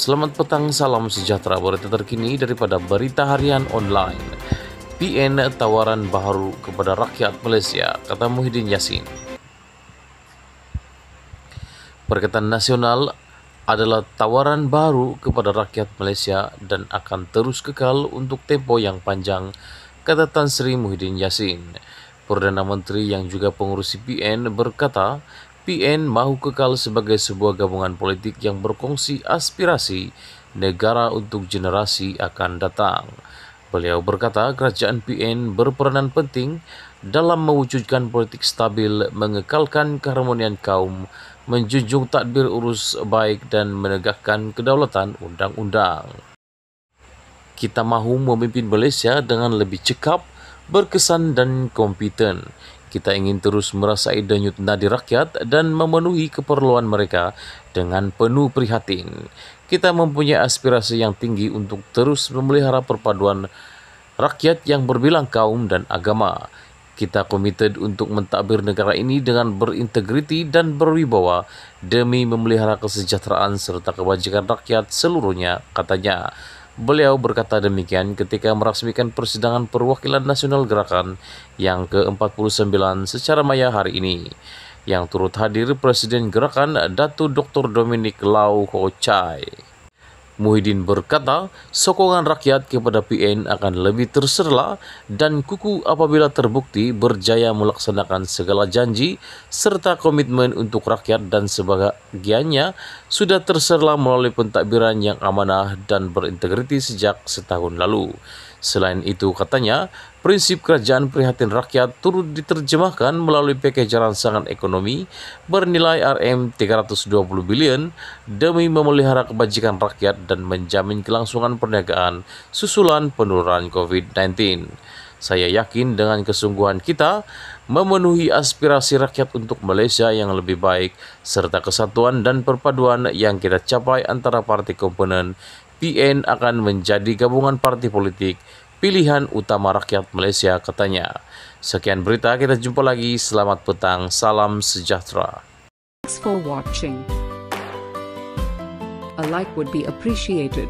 Selamat petang, salam sejahtera berita terkini daripada Berita Harian Online. PN tawaran baru kepada rakyat Malaysia, kata Muhyiddin Yassin. Perketan Nasional adalah tawaran baru kepada rakyat Malaysia dan akan terus kekal untuk tempo yang panjang, kata Tan Sri Muhyiddin Yassin. Perdana Menteri yang juga pengurus PN berkata, E PN mahu kekal sebagai sebuah gabungan politik yang berkongsi aspirasi negara untuk generasi akan datang. Beliau berkata kerajaan PN berperanan penting dalam mewujudkan politik stabil, mengekalkan keharmonian kaum, menjunjung takdir urus baik dan menegakkan kedaulatan undang-undang. Kita mahu memimpin Malaysia dengan lebih cekap, berkesan dan kompeten. Kita ingin terus merasai denyut nadi rakyat dan memenuhi keperluan mereka dengan penuh prihatin. Kita mempunyai aspirasi yang tinggi untuk terus memelihara perpaduan rakyat yang berbilang kaum dan agama. Kita komited untuk mentadbir negara ini dengan berintegriti dan berwibawa demi memelihara kesejahteraan serta kewajiban rakyat seluruhnya, katanya. Beliau berkata demikian ketika meresmikan persidangan perwakilan nasional gerakan yang ke-49 secara maya hari ini yang turut hadir Presiden Gerakan Datu Dr. Dominic Lau Ho Chai. Muhyiddin berkata, sokongan rakyat kepada PN akan lebih terserla dan kuku apabila terbukti berjaya melaksanakan segala janji serta komitmen untuk rakyat dan sebagainya sudah terserla melalui pentadbiran yang amanah dan berintegriti sejak setahun lalu. Selain itu, katanya, prinsip kerajaan prihatin rakyat turut diterjemahkan melalui package sangat ekonomi bernilai RM 320 bilion demi memelihara kebajikan rakyat dan menjamin kelangsungan perniagaan susulan penurunan COVID-19. Saya yakin dengan kesungguhan kita memenuhi aspirasi rakyat untuk Malaysia yang lebih baik serta kesatuan dan perpaduan yang kita capai antara parti komponen PN akan menjadi gabungan partai politik pilihan utama rakyat Malaysia katanya. Sekian berita, kita jumpa lagi. Selamat petang, salam sejahtera. Thanks for watching. A like would be appreciated.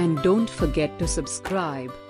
And don't forget to subscribe.